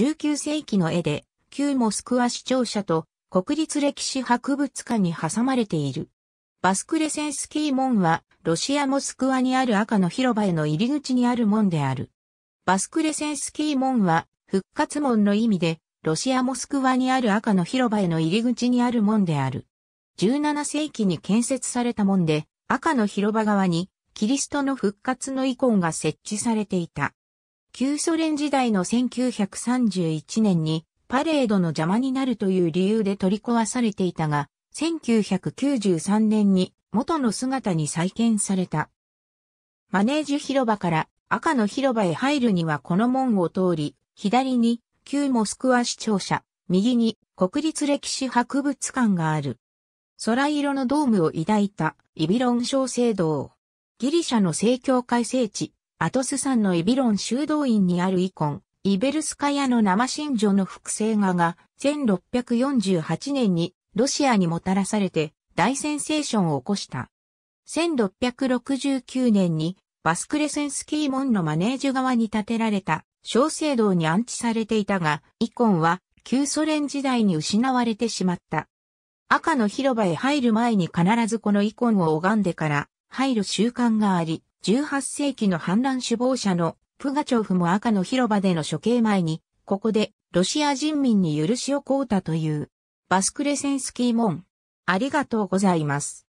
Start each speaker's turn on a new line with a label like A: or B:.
A: 19世紀の絵で、旧モスクワ市庁舎と国立歴史博物館に挟まれている。バスクレセンスキー門は、ロシアモスクワにある赤の広場への入り口にある門である。バスクレセンスキー門は、復活門の意味で、ロシアモスクワにある赤の広場への入り口にある門である。17世紀に建設された門で、赤の広場側に、キリストの復活のイコンが設置されていた。旧ソ連時代の1931年にパレードの邪魔になるという理由で取り壊されていたが、1993年に元の姿に再建された。マネージュ広場から赤の広場へ入るにはこの門を通り、左に旧モスクワ市庁舎、右に国立歴史博物館がある。空色のドームを抱いたイビロン小聖堂。ギリシャの正教会聖地、アトス山のイビロン修道院にあるイコン、イベルスカヤの生真女の複製画が1648年にロシアにもたらされて大センセーションを起こした。1669年にバスクレセンスキー門のマネージュ側に建てられた小聖堂に安置されていたが、イコンは旧ソ連時代に失われてしまった。赤の広場へ入る前に必ずこのイコンを拝んでから入る習慣があり、18世紀の反乱首謀者のプガチョフも赤の広場での処刑前に、ここでロシア人民に許しを請うたという、バスクレセンスキーモン。
B: ありがとうございます。